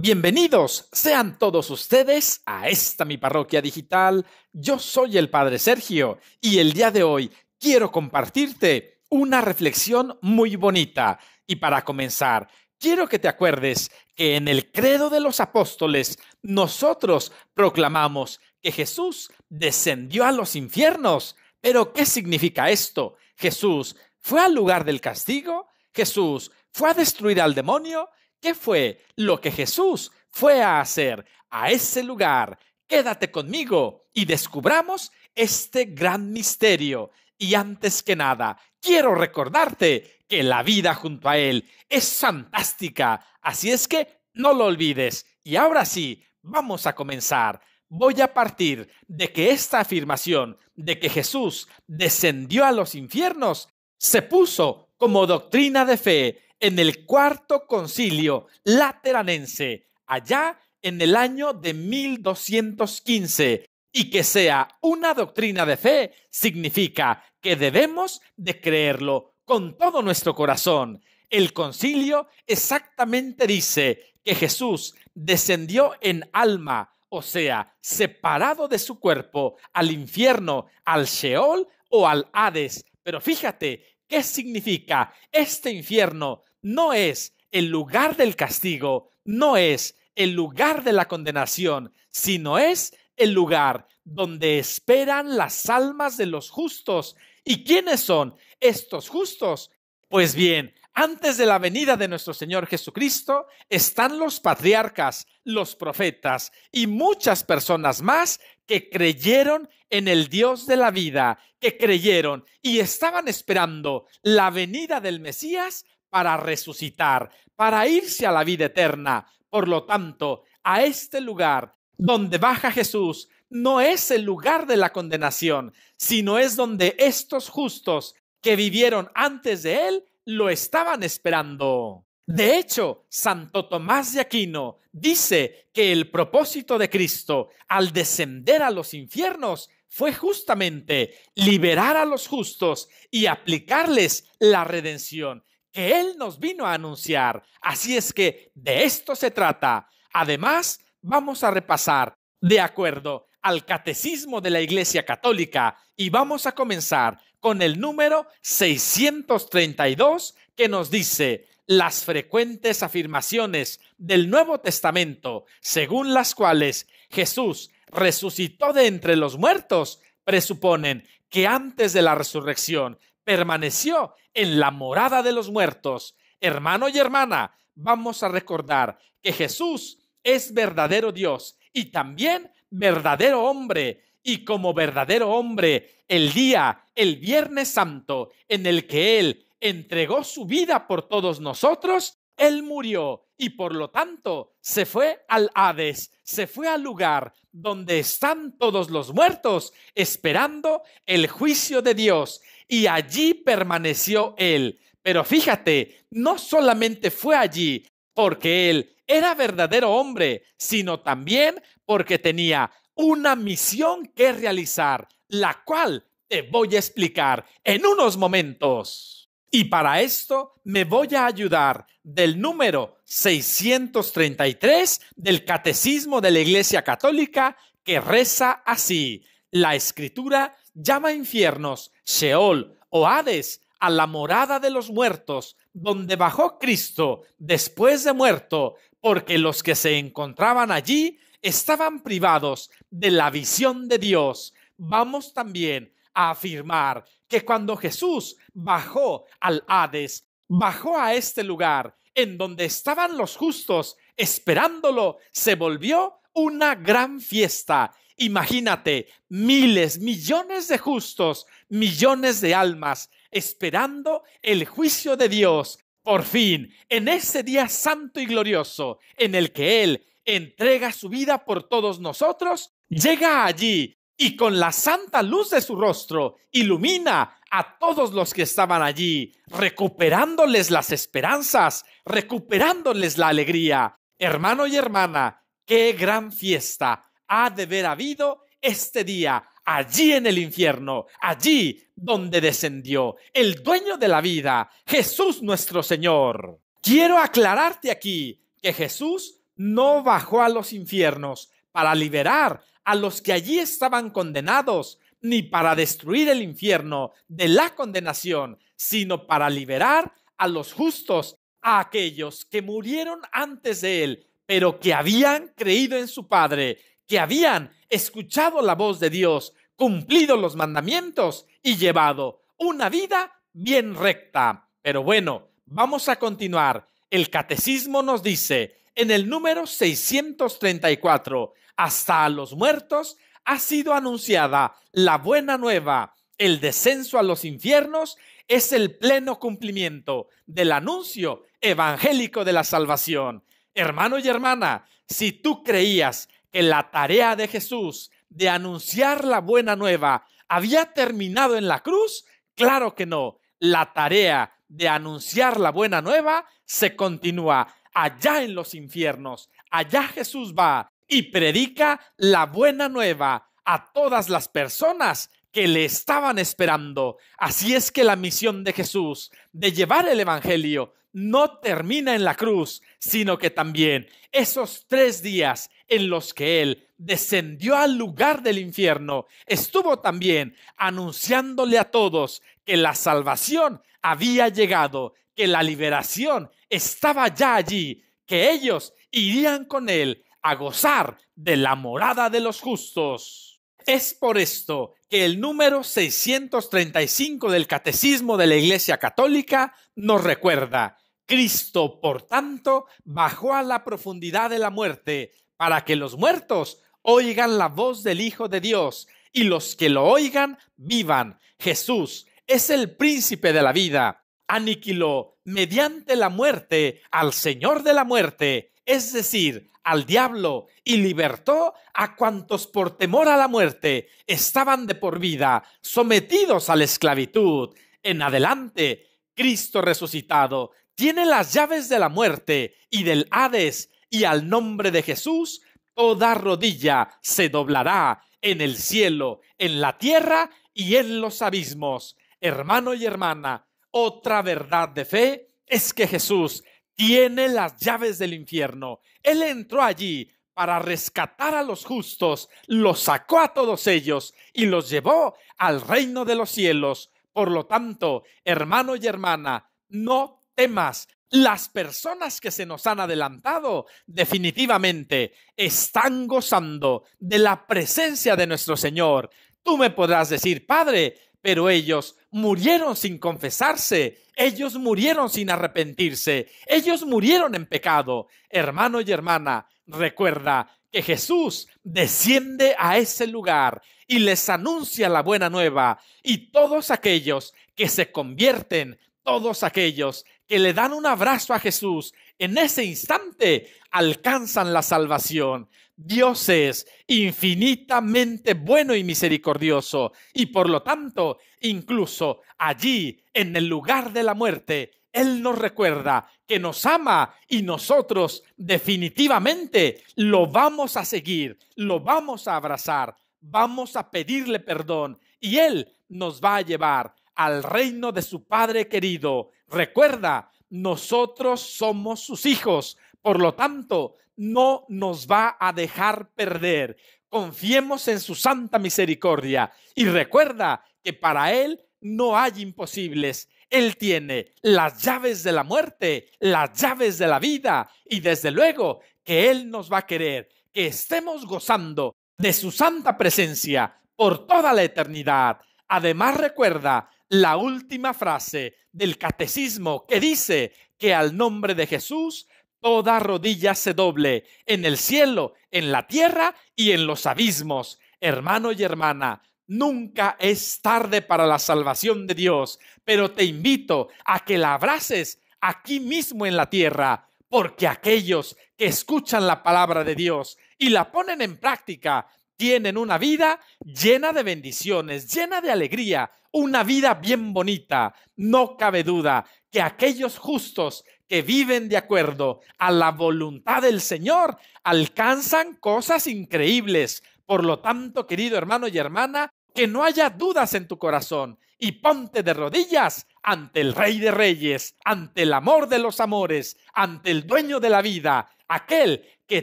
Bienvenidos sean todos ustedes a esta mi parroquia digital. Yo soy el Padre Sergio y el día de hoy quiero compartirte una reflexión muy bonita. Y para comenzar, quiero que te acuerdes que en el credo de los apóstoles nosotros proclamamos que Jesús descendió a los infiernos. Pero ¿qué significa esto? Jesús fue al lugar del castigo, Jesús fue a destruir al demonio, ¿Qué fue lo que Jesús fue a hacer a ese lugar? Quédate conmigo y descubramos este gran misterio. Y antes que nada, quiero recordarte que la vida junto a Él es fantástica, así es que no lo olvides. Y ahora sí, vamos a comenzar. Voy a partir de que esta afirmación de que Jesús descendió a los infiernos se puso como doctrina de fe en el cuarto concilio lateranense, allá en el año de 1215, y que sea una doctrina de fe significa que debemos de creerlo con todo nuestro corazón. El concilio exactamente dice que Jesús descendió en alma, o sea, separado de su cuerpo, al infierno, al Sheol o al Hades. Pero fíjate, ¿qué significa este infierno no es el lugar del castigo, no es el lugar de la condenación, sino es el lugar donde esperan las almas de los justos. ¿Y quiénes son estos justos? Pues bien, antes de la venida de nuestro Señor Jesucristo están los patriarcas, los profetas y muchas personas más que creyeron en el Dios de la vida, que creyeron y estaban esperando la venida del Mesías para resucitar, para irse a la vida eterna. Por lo tanto, a este lugar donde baja Jesús no es el lugar de la condenación, sino es donde estos justos que vivieron antes de él lo estaban esperando. De hecho, Santo Tomás de Aquino dice que el propósito de Cristo al descender a los infiernos fue justamente liberar a los justos y aplicarles la redención que Él nos vino a anunciar. Así es que de esto se trata. Además, vamos a repasar, de acuerdo al Catecismo de la Iglesia Católica, y vamos a comenzar con el número 632 que nos dice las frecuentes afirmaciones del Nuevo Testamento, según las cuales Jesús resucitó de entre los muertos, presuponen que antes de la resurrección permaneció en la morada de los muertos. Hermano y hermana, vamos a recordar que Jesús es verdadero Dios y también verdadero hombre. Y como verdadero hombre, el día, el Viernes Santo, en el que Él entregó su vida por todos nosotros, él murió y por lo tanto se fue al Hades, se fue al lugar donde están todos los muertos esperando el juicio de Dios. Y allí permaneció Él. Pero fíjate, no solamente fue allí porque Él era verdadero hombre, sino también porque tenía una misión que realizar, la cual te voy a explicar en unos momentos. Y para esto me voy a ayudar del número 633 del Catecismo de la Iglesia Católica que reza así. La escritura llama infiernos, Sheol o Hades a la morada de los muertos, donde bajó Cristo después de muerto, porque los que se encontraban allí estaban privados de la visión de Dios. Vamos también afirmar que cuando Jesús bajó al Hades, bajó a este lugar en donde estaban los justos esperándolo, se volvió una gran fiesta. Imagínate, miles, millones de justos, millones de almas esperando el juicio de Dios. Por fin, en ese día santo y glorioso en el que Él entrega su vida por todos nosotros, llega allí y con la santa luz de su rostro ilumina a todos los que estaban allí, recuperándoles las esperanzas, recuperándoles la alegría. Hermano y hermana, qué gran fiesta ha de haber habido este día, allí en el infierno, allí donde descendió el dueño de la vida, Jesús nuestro Señor. Quiero aclararte aquí que Jesús no bajó a los infiernos para liberar a los que allí estaban condenados, ni para destruir el infierno de la condenación, sino para liberar a los justos, a aquellos que murieron antes de él, pero que habían creído en su Padre, que habían escuchado la voz de Dios, cumplido los mandamientos y llevado una vida bien recta. Pero bueno, vamos a continuar. El catecismo nos dice, en el número 634, hasta a los muertos, ha sido anunciada la buena nueva, el descenso a los infiernos es el pleno cumplimiento del anuncio evangélico de la salvación. Hermano y hermana, si tú creías que la tarea de Jesús de anunciar la buena nueva había terminado en la cruz, claro que no. La tarea de anunciar la buena nueva se continúa allá en los infiernos. Allá Jesús va y predica la buena nueva a todas las personas que le estaban esperando. Así es que la misión de Jesús de llevar el Evangelio no termina en la cruz, sino que también esos tres días en los que Él descendió al lugar del infierno, estuvo también anunciándole a todos que la salvación había llegado, que la liberación estaba ya allí, que ellos irían con él a gozar de la morada de los justos. Es por esto que el número 635 del Catecismo de la Iglesia Católica nos recuerda, Cristo, por tanto, bajó a la profundidad de la muerte para que los muertos oigan la voz del Hijo de Dios, y los que lo oigan vivan. Jesús es el príncipe de la vida. Aniquiló mediante la muerte al Señor de la muerte, es decir, al diablo, y libertó a cuantos por temor a la muerte estaban de por vida, sometidos a la esclavitud. En adelante, Cristo resucitado tiene las llaves de la muerte y del Hades, y al nombre de Jesús Toda oh, rodilla se doblará en el cielo, en la tierra y en los abismos. Hermano y hermana, otra verdad de fe es que Jesús tiene las llaves del infierno. Él entró allí para rescatar a los justos, los sacó a todos ellos y los llevó al reino de los cielos. Por lo tanto, hermano y hermana, no temas, las personas que se nos han adelantado definitivamente están gozando de la presencia de nuestro Señor. Tú me podrás decir, Padre, pero ellos murieron sin confesarse, ellos murieron sin arrepentirse, ellos murieron en pecado. Hermano y hermana, recuerda que Jesús desciende a ese lugar y les anuncia la buena nueva y todos aquellos que se convierten todos aquellos que le dan un abrazo a Jesús en ese instante alcanzan la salvación. Dios es infinitamente bueno y misericordioso y por lo tanto, incluso allí, en el lugar de la muerte, Él nos recuerda que nos ama y nosotros definitivamente lo vamos a seguir, lo vamos a abrazar, vamos a pedirle perdón y Él nos va a llevar al reino de su Padre querido. Recuerda, nosotros somos sus hijos, por lo tanto, no nos va a dejar perder. Confiemos en su santa misericordia y recuerda que para Él no hay imposibles. Él tiene las llaves de la muerte, las llaves de la vida y desde luego que Él nos va a querer, que estemos gozando de su santa presencia por toda la eternidad. Además recuerda la última frase del catecismo que dice que al nombre de Jesús toda rodilla se doble en el cielo, en la tierra y en los abismos. Hermano y hermana, nunca es tarde para la salvación de Dios, pero te invito a que la abraces aquí mismo en la tierra, porque aquellos que escuchan la palabra de Dios y la ponen en práctica tienen una vida llena de bendiciones, llena de alegría, una vida bien bonita. No cabe duda que aquellos justos que viven de acuerdo a la voluntad del Señor alcanzan cosas increíbles. Por lo tanto, querido hermano y hermana, que no haya dudas en tu corazón y ponte de rodillas ante el Rey de Reyes, ante el amor de los amores, ante el dueño de la vida, aquel que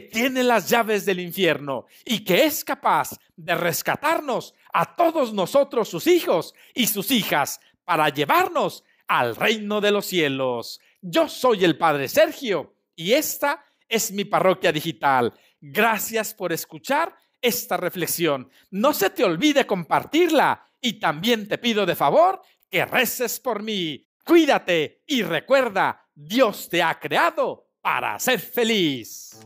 tiene las llaves del infierno y que es capaz de rescatarnos a todos nosotros, sus hijos y sus hijas, para llevarnos al reino de los cielos. Yo soy el Padre Sergio y esta es mi parroquia digital. Gracias por escuchar esta reflexión. No se te olvide compartirla y también te pido de favor que reces por mí. Cuídate y recuerda, Dios te ha creado para ser feliz.